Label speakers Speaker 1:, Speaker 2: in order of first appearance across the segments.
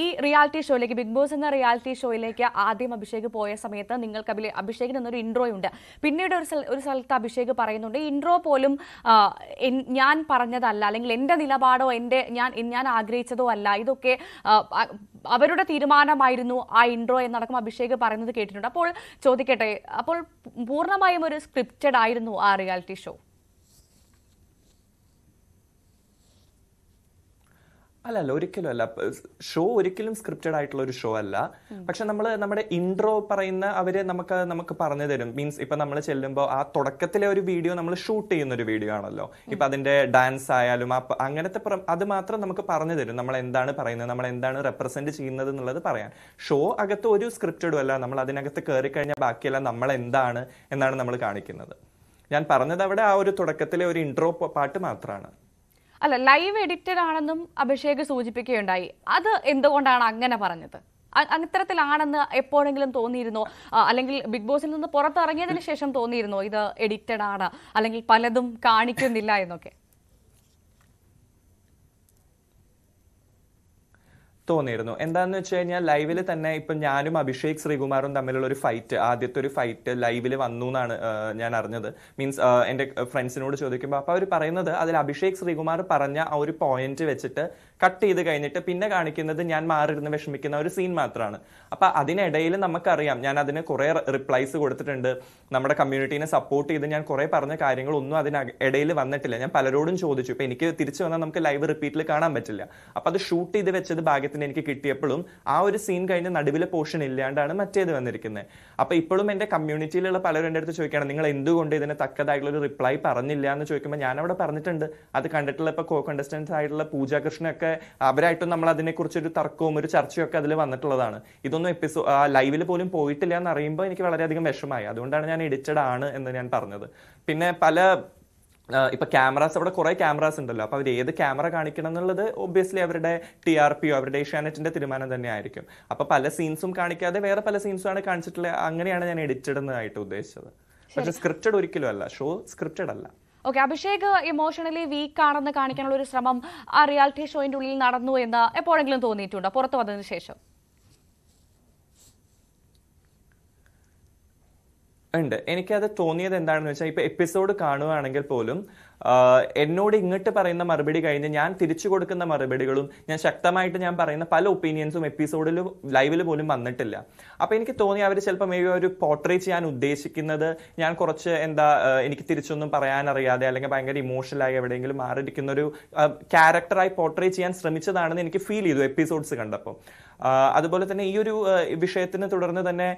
Speaker 1: ഈ റിയാലിറ്റി ഷോയിലേക്ക് Bigg Boss എന്ന റിയാലിറ്റി ഷോയിലേക്ക് ആദ്യം അഭിഷേക് പോയ സമയത്ത് നിങ്ങൾക്ക് അഭിലേ അഭിഷേകിന് എന്നൊരു ഇൻട്രോ ഉണ്ട് പിന്നീട് ഒരു ഒരു സ്ഥലത്ത് അഭിഷേക് പറയുന്നുണ്ട് ഇൻട്രോ പോലും ഞാൻ പറഞ്ഞതല്ല അല്ലെങ്കിൽ എൻ്റെ നിലപാടോ എൻ്റെ ഞാൻ ഞാൻ ആഗ്രഹിച്ചതോ അല്ല ഇതൊക്കെ അവരുടെ തീരുമാനമായിരുന്നു ആ ഇൻട്രോ എന്നടക്കം അഭിഷേക് പറയുന്നത് കേട്ടിട്ടുണ്ട് അപ്പോൾ ചോദിക്കട്ടെ അപ്പോൾ പൂർണ്ണമായും ഒരു സ്ക്രിപ്റ്റഡ് ആയിരുന്നു ആ റിയാലിറ്റി ഷോ
Speaker 2: അല്ല അല്ല ഒരിക്കലും അല്ല ഷോ ഒരിക്കലും സ്ക്രിപ്റ്റഡ് ആയിട്ടുള്ള ഒരു ഷോ അല്ല പക്ഷെ നമ്മൾ നമ്മുടെ ഇൻട്രോ പറയുന്ന അവര് നമുക്ക് നമുക്ക് പറഞ്ഞു തരും മീൻസ് ഇപ്പൊ നമ്മൾ ചെല്ലുമ്പോൾ ആ തുടക്കത്തിലെ ഒരു വീഡിയോ നമ്മൾ ഷൂട്ട് ചെയ്യുന്ന ഒരു വീഡിയോ ആണല്ലോ ഇപ്പൊ അതിന്റെ ഡാൻസ് ആയാലും അങ്ങനത്തെ അത് മാത്രം നമുക്ക് പറഞ്ഞു തരും നമ്മൾ എന്താണ് പറയുന്നത് നമ്മൾ എന്താണ് റെപ്രസെന്റ് ചെയ്യുന്നത് എന്നുള്ളത് പറയാൻ ഷോ അകത്ത് ഒരു സ്ക്രിപ്റ്റഡും അല്ല നമ്മൾ അതിനകത്ത് കയറി കഴിഞ്ഞാൽ ബാക്കിയെല്ലാം നമ്മൾ എന്താണ് എന്നാണ് നമ്മൾ കാണിക്കുന്നത് ഞാൻ പറഞ്ഞത് അവിടെ ആ ഒരു തുടക്കത്തിലെ ഒരു ഇൻട്രോ പാട്ട് മാത്രമാണ്
Speaker 1: അല്ല ലൈവ് എഡിറ്റഡ് ആണെന്നും അഭിഷേക് സൂചിപ്പിക്കുകയുണ്ടായി അത് എന്തുകൊണ്ടാണ് അങ്ങനെ പറഞ്ഞത് അത്തരത്തിലാണെന്ന് എപ്പോഴെങ്കിലും തോന്നിയിരുന്നോ അല്ലെങ്കിൽ ബിഗ് ബോസിൽ നിന്ന് പുറത്തിറങ്ങിയതിന് ശേഷം തോന്നിയിരുന്നോ ഇത് എഡിറ്റഡ് ആണ് അല്ലെങ്കിൽ പലതും കാണിക്കുന്നില്ല എന്നൊക്കെ
Speaker 2: തോന്നിയിരുന്നു എന്താന്ന് വെച്ച് കഴിഞ്ഞാൽ ലൈവില് തന്നെ ഇപ്പൊ ഞാനും അഭിഷേക് ശ്രീകുമാറും തമ്മിലുള്ള ഒരു ഫൈറ്റ് ആദ്യത്തെ ഒരു ഫൈറ്റ് ലൈവിൽ വന്നു എന്നാണ് ഞാൻ അറിഞ്ഞത് മീൻസ് എൻ്റെ ഫ്രണ്ട്സിനോട് ചോദിക്കുമ്പോൾ അപ്പോൾ അവർ പറയുന്നത് അതിൽ അഭിഷേക് ശ്രീകുമാർ പറഞ്ഞ ആ ഒരു പോയിന്റ് വെച്ചിട്ട് കട്ട് ചെയ്ത് കഴിഞ്ഞിട്ട് പിന്നെ കാണിക്കുന്നത് ഞാൻ മാറിയിരുന്ന് വിഷമിക്കുന്ന ഒരു സീൻ മാത്രമാണ് അപ്പൊ അതിനിടയിൽ നമുക്കറിയാം ഞാൻ അതിന് കുറേ റിപ്ലൈസ് കൊടുത്തിട്ടുണ്ട് നമ്മുടെ കമ്മ്യൂണിറ്റീനെ സപ്പോർട്ട് ചെയ്ത് ഞാൻ കുറേ പറഞ്ഞ കാര്യങ്ങളൊന്നും അതിന് ഇടയിൽ വന്നിട്ടില്ല ഞാൻ പലരോടും ചോദിച്ചു ഇപ്പൊ എനിക്ക് തിരിച്ചു വന്നാൽ നമുക്ക് ലൈവ് റിപ്പീറ്റിൽ കാണാൻ പറ്റില്ല അപ്പൊ അത് ഷൂട്ട് ചെയ്ത് വെച്ചത് ഭാഗ്യത്തിന് അദ്ദേഹത്തിന് എനിക്ക് കിട്ടിയപ്പോഴും ആ ഒരു സീൻ കഴിഞ്ഞ നടുവിലെ പോർഷൻ ഇല്ലാണ്ടാണ് മറ്റേത് വന്നിരിക്കുന്നത് അപ്പോൾ ഇപ്പോഴും എൻ്റെ കമ്മ്യൂണിറ്റിയിലുള്ള പലരും എൻ്റെ അടുത്ത് ചോദിക്കണം നിങ്ങൾ എന്തുകൊണ്ട് ഇതിന് തക്കതായിട്ടുള്ള ഒരു റിപ്ലൈ പറഞ്ഞില്ല എന്ന് ചോദിക്കുമ്പോൾ ഞാൻ അവിടെ പറഞ്ഞിട്ടുണ്ട് അത് കണ്ടിട്ടുള്ള ഇപ്പൊ കോ കണ്ടസ്റ്റൻസ് ആയിട്ടുള്ള പൂജാകൃഷ്ണൊക്കെ അവരായിട്ടും നമ്മൾ അതിനെക്കുറിച്ചൊരു തർക്കവും ഒരു ചർച്ചയും ഒക്കെ അതിൽ വന്നിട്ടുള്ളതാണ് ഇതൊന്നും എപ്പിസോഡ് ലൈവിൽ പോലും പോയിട്ടില്ല എന്ന് അറിയുമ്പോൾ എനിക്ക് വളരെയധികം വിഷമായി അതുകൊണ്ടാണ് ഞാൻ എഡിറ്റഡ് ആണ് എന്ന് ഞാൻ പറഞ്ഞത് പിന്നെ പല ഇപ്പൊ ക്യാമറാസ് അവിടെ കുറെ ക്യാമറാസ് ഉണ്ടല്ലോ അപ്പൊ അവർ ഏത് ക്യാമറ കാണിക്കണം എന്നുള്ളത് ഒബ്വിയസ്ലി അവരുടെ ടി ആർ പിയോ അവരുടെ ഏഷ്യാനെറ്റിന്റെ തീരുമാനം തന്നെ ആയിരിക്കും അപ്പൊ പല സീൻസും കാണിക്കാതെ വേറെ പല സീൻസും ആണ് കാണിച്ചിട്ടുള്ളത് അങ്ങനെയാണ് ഞാൻ എഡിറ്റഡ് എന്നായിട്ട് ഉദ്ദേശിച്ചത് പക്ഷെ സ്ക്രിപ്റ്റഡ് ഒരിക്കലും അല്ല ഷോ സ്ക്രിപ്റ്റഡ് അല്ല
Speaker 1: ഓക്കെ അഭിഷേക് ഇമോഷണലി വീക്ക് ആണെന്ന് കാണിക്കാനുള്ള ഒരു ശ്രമം ആ റിയാലിറ്റി ഷോയിന്റെ ഉള്ളിൽ നടന്നു എന്ന് എപ്പോഴെങ്കിലും തോന്നിയിട്ടുണ്ടോ പുറത്തു വന്നതിന് ശേഷം
Speaker 2: ഉണ്ട് എനിക്കത് തോന്നിയത് എന്താണെന്ന് വെച്ചാൽ ഇപ്പോൾ എപ്പിസോഡ് കാണുകയാണെങ്കിൽ പോലും എന്നോട് ഇങ്ങോട്ട് പറയുന്ന മറുപടി കഴിഞ്ഞ് ഞാൻ തിരിച്ചു കൊടുക്കുന്ന മറുപടികളും ഞാൻ ശക്തമായിട്ട് ഞാൻ പറയുന്ന പല ഒപ്പീനിയൻസും എപ്പിസോഡിൽ ലൈവിൽ പോലും വന്നിട്ടില്ല അപ്പോൾ എനിക്ക് തോന്നി അവർ ചിലപ്പോൾ മേ ബി ഒരു പോർട്രേറ്റ് ചെയ്യാൻ ഉദ്ദേശിക്കുന്നത് ഞാൻ കുറച്ച് എന്താ എനിക്ക് തിരിച്ചൊന്നും പറയാനറിയാതെ അല്ലെങ്കിൽ ഭയങ്കര ഇമോഷണലായി എവിടെയെങ്കിലും മാറിയിരിക്കുന്ന ഒരു ക്യാരക്ടറായി പോർട്രേറ്റ് ചെയ്യാൻ ശ്രമിച്ചതാണെന്ന് എനിക്ക് ഫീൽ ചെയ്തു എപ്പിസോഡ്സ് കണ്ടപ്പോൾ അതുപോലെ തന്നെ ഈ ഒരു വിഷയത്തിന് തുടർന്ന് തന്നെ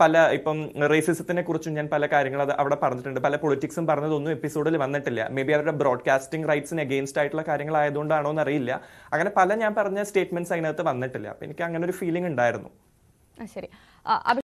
Speaker 2: പല ഇപ്പം റേസിസത്തിനെ കുറിച്ചും ഞാൻ പല കാര്യങ്ങൾ അവിടെ പറഞ്ഞിട്ടുണ്ട് പല പൊളിറ്റിക്സും പറഞ്ഞതൊന്നും എപ്പിസോഡിൽ വന്നിട്ടില്ല ബി അവരുടെ ബ്രോഡ്കാസ്റ്റിംഗ് റൈറ്റ്സിന് അഗെയിൻസ്റ്റ് ആയിട്ടുള്ള കാര്യങ്ങളായതുകൊണ്ടാണോ എന്നറിയില്ല അങ്ങനെ പല ഞാൻ പറഞ്ഞ സ്റ്റേറ്റ്മെന്റ്സ് അതിനകത്ത് വന്നിട്ടില്ല അപ്പൊ എനിക്ക് അങ്ങനെ ഒരു ഫീലിംഗ് ഉണ്ടായിരുന്നു
Speaker 1: ശരി